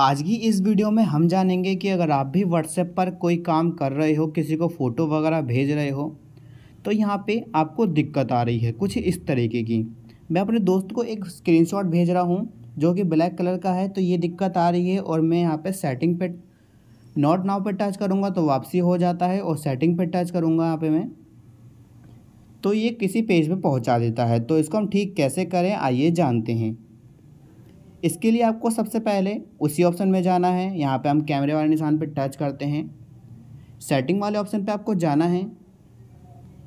आज की इस वीडियो में हम जानेंगे कि अगर आप भी व्हाट्सएप पर कोई काम कर रहे हो किसी को फ़ोटो वगैरह भेज रहे हो तो यहाँ पे आपको दिक्कत आ रही है कुछ इस तरीके की मैं अपने दोस्त को एक स्क्रीनशॉट भेज रहा हूँ जो कि ब्लैक कलर का है तो ये दिक्कत आ रही है और मैं यहाँ पे सेटिंग पे नॉट नाव पे टच करूँगा तो वापसी हो जाता है और सेटिंग पर टच करूँगा यहाँ पर मैं तो ये किसी पेज पर पहुँचा देता है तो इसको हम ठीक कैसे करें आइए जानते हैं इसके लिए आपको सबसे पहले उसी ऑप्शन में जाना है यहाँ पे हम कैमरे वाले निशान पे टच करते हैं सेटिंग वाले ऑप्शन पे आपको जाना है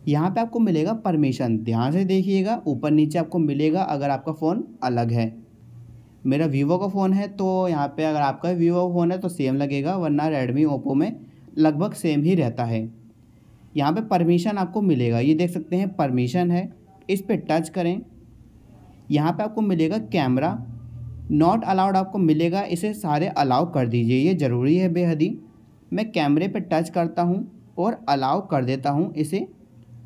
यहाँ पे आपको मिलेगा परमिशन ध्यान से देखिएगा ऊपर नीचे आपको मिलेगा अगर आपका फ़ोन अलग है मेरा वीवो का फ़ोन है तो यहाँ पे अगर आपका वीवो फ़ोन है तो सेम लगेगा वरना रेडमी ओप्पो में लगभग सेम ही रहता है यहाँ पर परमिशन आपको मिलेगा ये देख सकते हैं परमिशन है इस पर टच करें यहाँ पे आपको मिलेगा कैमरा नॉट अलाउड आपको मिलेगा इसे सारे अलाउ कर दीजिए ये ज़रूरी है बेहदी मैं कैमरे पे टच करता हूँ और अलाउ कर देता हूँ इसे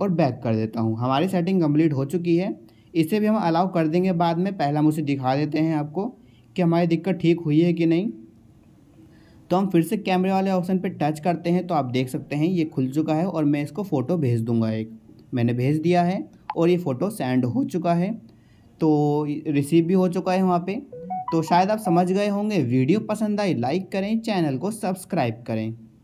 और बैक कर देता हूँ हमारी सेटिंग कम्प्लीट हो चुकी है इसे भी हम अलाउ कर देंगे बाद में पहला हम उसे दिखा देते हैं आपको कि हमारी दिक्कत ठीक हुई है कि नहीं तो हम फिर से कैमरे वाले ऑप्शन पर टच करते हैं तो आप देख सकते हैं ये खुल चुका है और मैं इसको फ़ोटो भेज दूँगा एक मैंने भेज दिया है और ये फ़ोटो सेंड हो चुका है तो रिसीव भी हो चुका है वहाँ पे तो शायद आप समझ गए होंगे वीडियो पसंद आई लाइक करें चैनल को सब्सक्राइब करें